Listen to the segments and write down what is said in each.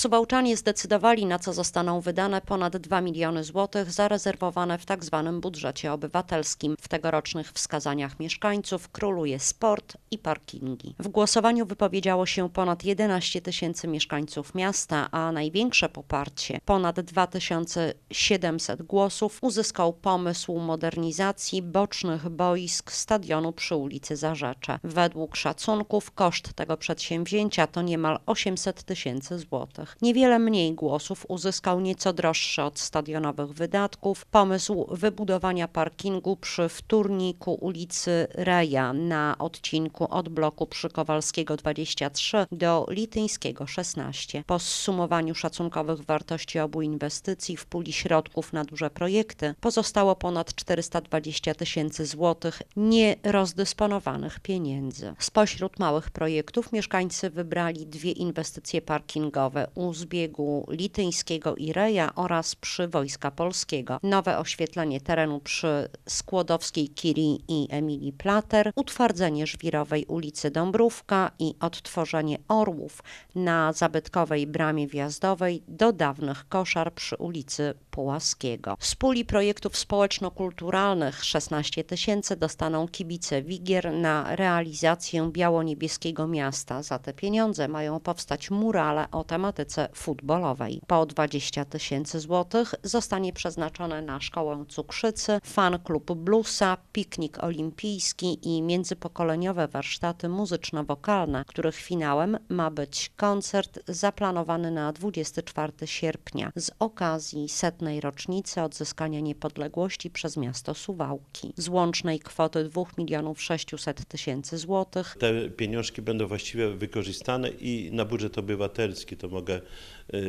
Suwałczanie zdecydowali, na co zostaną wydane ponad 2 miliony złotych zarezerwowane w tzw. Tak budżecie obywatelskim. W tegorocznych wskazaniach mieszkańców króluje sport i parkingi. W głosowaniu wypowiedziało się ponad 11 tysięcy mieszkańców miasta, a największe poparcie, ponad 2700 głosów, uzyskał pomysł modernizacji bocznych boisk stadionu przy ulicy Zarzecze. Według szacunków koszt tego przedsięwzięcia to niemal 800 tysięcy złotych. Niewiele mniej głosów uzyskał nieco droższy od stadionowych wydatków pomysł wybudowania parkingu przy wtórniku ulicy Reja na odcinku od bloku przy Kowalskiego 23 do Lityńskiego 16. Po zsumowaniu szacunkowych wartości obu inwestycji w puli środków na duże projekty pozostało ponad 420 tysięcy złotych nierozdysponowanych pieniędzy. Spośród małych projektów mieszkańcy wybrali dwie inwestycje parkingowe u zbiegu lityńskiego i Reja oraz przy Wojska Polskiego. Nowe oświetlenie terenu przy Skłodowskiej Kiri i Emilii Plater, utwardzenie Żwirowej ulicy Dąbrówka i odtworzenie orłów na zabytkowej bramie wjazdowej do dawnych koszar przy ulicy Pułaskiego. Z puli projektów społeczno-kulturalnych 16 tysięcy dostaną kibice Wigier na realizację biało-niebieskiego miasta. Za te pieniądze mają powstać murale o tematyce polityczno Futbolowej. Po 20 tysięcy złotych zostanie przeznaczone na Szkołę Cukrzycy, Fan Klub Bluesa, Piknik Olimpijski i międzypokoleniowe warsztaty muzyczno-wokalne, których finałem ma być koncert zaplanowany na 24 sierpnia z okazji setnej rocznicy odzyskania niepodległości przez miasto Suwałki. Z łącznej kwoty 2 milionów 600 tysięcy złotych. Te pieniążki będą właściwie wykorzystane i na budżet obywatelski, to mogę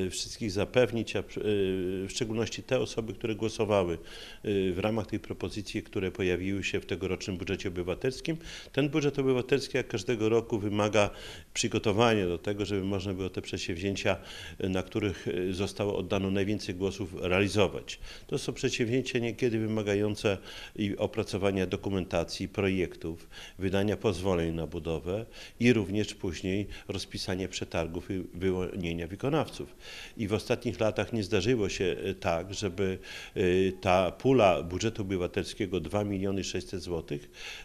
Y, wszystkich zapewnić, a y, w szczególności te osoby, które głosowały y, w ramach tej propozycji, które pojawiły się w tegorocznym budżecie obywatelskim. Ten budżet obywatelski jak każdego roku wymaga przygotowania do tego, żeby można było te przedsięwzięcia, na których zostało oddano najwięcej głosów, realizować. To są przedsięwzięcia niekiedy wymagające i opracowania dokumentacji, projektów, wydania pozwoleń na budowę i również później rozpisanie przetargów i wyłonienia wykonawców. I w ostatnich latach nie zdarzyło się e, tak, żeby e, ta pula budżetu obywatelskiego 2 miliony 600 zł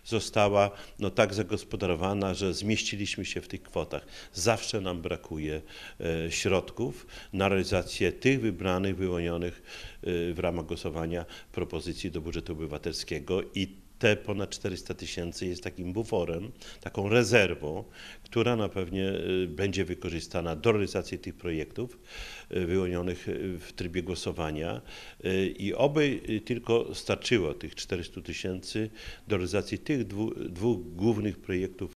została no, tak zagospodarowana, że zmieściliśmy się w tych kwotach. Zawsze nam brakuje e, środków na realizację tych wybranych, wyłonionych w ramach głosowania propozycji do budżetu obywatelskiego i te ponad 400 tysięcy jest takim buforem, taką rezerwą, która na pewnie y, będzie wykorzystana do realizacji tych projektów y, wyłonionych y, w trybie głosowania i oby tylko starczyło tych 400 tysięcy do realizacji tych dwóch głównych projektów